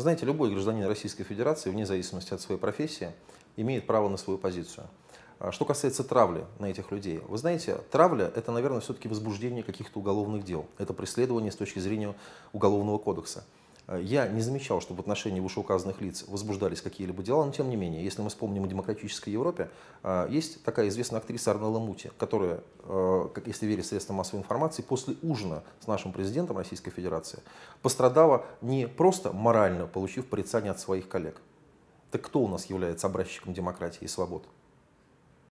знаете, любой гражданин Российской Федерации, вне зависимости от своей профессии, имеет право на свою позицию. А что касается травли на этих людей, вы знаете, травля – это, наверное, все-таки возбуждение каких-то уголовных дел. Это преследование с точки зрения Уголовного кодекса. Э, я не замечал, что в отношении вышеуказанных лиц возбуждались какие-либо дела, но тем не менее, если мы вспомним о демократической Европе, э, есть такая известная актриса Арнелла Мути, которая, э, как если верить средствам массовой информации, после ужина с нашим президентом Российской Федерации пострадала не просто морально, получив порицание от своих коллег. Так кто у нас является образчиком демократии и свобод?